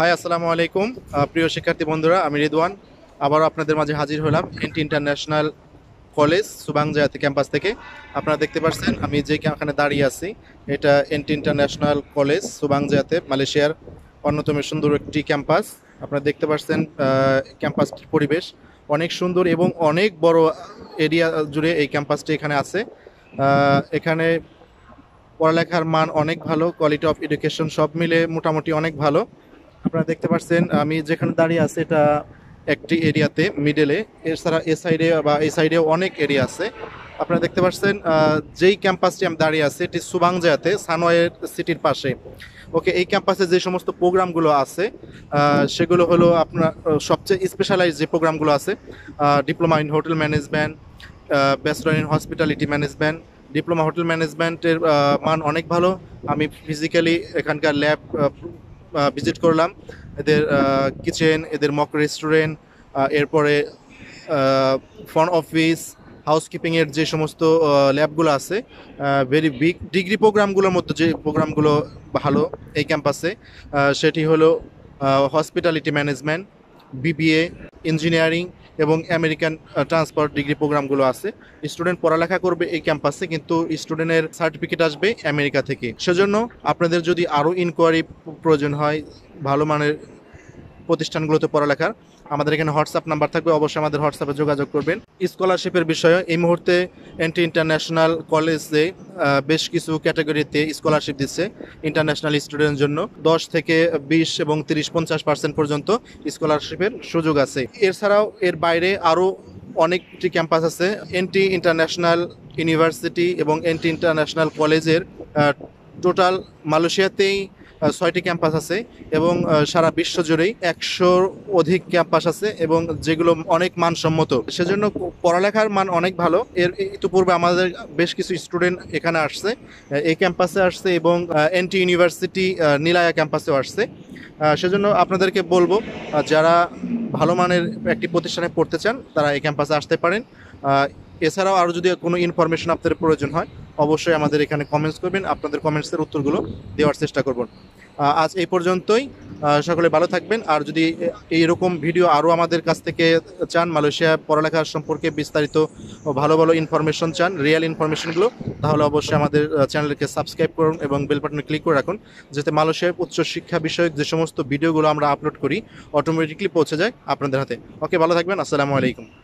high আসসালামু আলাইকুম প্রিয় শিক্ষার্থী বন্ধুরা আমি রিদওয়ান আবারও আপনাদের মাঝে হাজির হলাম এনটি ইন্টারন্যাশনাল কলেজ সুবাংজায়াতি ক্যাম্পাস থেকে আপনারা দেখতে পাচ্ছেন আমি যে এখানে দাঁড়িয়ে আছি এটা এনটি ইন্টারন্যাশনাল কলেজ সুবাংজায়াতে মালয়েশিয়ার অন্যতম সুন্দর একটি ক্যাম্পাস আপনারা দেখতে পাচ্ছেন ক্যাম্পাসটির পরিবেশ অনেক সুন্দর এবং অনেক বড় এরিয়া জুড়ে এই ক্যাম্পাসটি এখানে আছে এখানে পড়ালেখার মান অনেক ভালো কোয়ালিটি অফ এডুকেশন সব মিলে মোটামুটি অনেক ভালো আপনারা দেখতে পাচ্ছেন আমি যেখানে দাঁড়িয়ে আছি এটা একটি এরিয়াতে মিডেলে এছাড়া এ সাইডে বা এ সাইডে অনেক এরিয়া আছে আপনারা দেখতে পাচ্ছেন যেই ক্যাম্পাসটি আমি দাঁড়িয়ে আছে এটি সুবাংজাতে সানওয়ের সিটির পাশে ওকে এই ক্যাম্পাসে যে সমস্ত প্রোগ্রামগুলো আছে সেগুলো হলো আপনার সবচেয়ে স্পেশালাইজ যে প্রোগ্রামগুলো আছে diploma in hotel management bachelor in hospitality management diploma hotel ম্যানেজমেন্টের মান অনেক ভালো আমি ফিজিক্যালি এখানকার ল্যাব ভিজিট করলাম এদের কিচেন এদের মক রেস্টুরেন্ট এরপরে ফ্রন্ট অফিস হাউসকিপিংয়ের যে সমস্ত ল্যাবগুলো আছে ভেরি বিগ ডিগ্রি প্রোগ্রামগুলোর মধ্যে যে প্রোগ্রামগুলো ভালো এই ক্যাম্পাসে সেটি হলো হসপিটালিটি ম্যানেজমেন্ট বিবিএ ইঞ্জিনিয়ারিং এবং আমেরিকান ট্রান্সফার ডিগ্রি প্রোগ্রামগুলো আছে স্টুডেন্ট পড়ালেখা করবে এই ক্যাম্পাসে কিন্তু স্টুডেন্টের সার্টিফিকেট আসবে আমেরিকা থেকে সেজন্য আপনাদের যদি আরও ইনকোয়ারি প্রয়োজন হয় ভালো মানের প্রতিষ্ঠানগুলোতে পড়ালেখার আমাদের এখানে হোয়াটসঅ্যাপ নাম্বার থাকবে অবশ্যই আমাদের হোয়াটসঅ্যাপে যোগাযোগ করবেন স্কলারশিপের বিষয়ে এই মুহূর্তে এনটি ইন্টারন্যাশনাল কলেজে বেশ কিছু ক্যাটাগরিতে স্কলারশিপ দিচ্ছে ইন্টারন্যাশনাল স্টুডেন্টের জন্য দশ থেকে বিশ এবং তিরিশ পঞ্চাশ পার্সেন্ট পর্যন্ত স্কলারশিপের সুযোগ আছে এছাড়াও এর বাইরে আরও অনেকটি ক্যাম্পাস আছে এন্টি ইন্টারন্যাশনাল ইউনিভার্সিটি এবং এনটি ইন্টারন্যাশনাল কলেজের টোটাল মালয়েশিয়াতেই ছয়টি ক্যাম্পাস আছে এবং সারা বিশ্ব জুড়েই একশোর অধিক ক্যাম্পাস আছে এবং যেগুলো অনেক মানসম্মত সেজন্য পড়ালেখার মান অনেক ভালো এর ইতিপূর্বে আমাদের বেশ কিছু স্টুডেন্ট এখানে আসছে এই ক্যাম্পাসে আসছে এবং এনটি ইউনিভার্সিটি নীলায়া ক্যাম্পাসেও আসছে সেজন্য আপনাদেরকে বলবো যারা ভালো মানের একটি প্রতিষ্ঠানে পড়তে চান তারা এই ক্যাম্পাসে আসতে পারেন এছাড়াও আরও যদি কোনো ইনফরমেশন আপনাদের প্রয়োজন হয় অবশ্যই আমাদের এখানে কমেন্টস করবেন আপনাদের কমেন্টসের উত্তরগুলো দেওয়ার চেষ্টা করব আজ এই পর্যন্তই সকলে ভালো থাকবেন আর যদি এইরকম ভিডিও আরও আমাদের কাছ থেকে চান মালয়েশিয়া পড়ালেখা সম্পর্কে বিস্তারিত ভালো ভালো ইনফরমেশন চান রিয়েল ইনফরমেশনগুলো তাহলে অবশ্যই আমাদের চ্যানেলকে সাবস্ক্রাইব করুন এবং বেল বাটনে ক্লিক করে রাখুন যাতে মালয়েশিয়ার উচ্চশিক্ষা বিষয়ক যে সমস্ত ভিডিওগুলো আমরা আপলোড করি অটোমেটিকলি পৌঁছে যায় আপনাদের হাতে ওকে ভালো থাকবেন আসসালামু আলাইকুম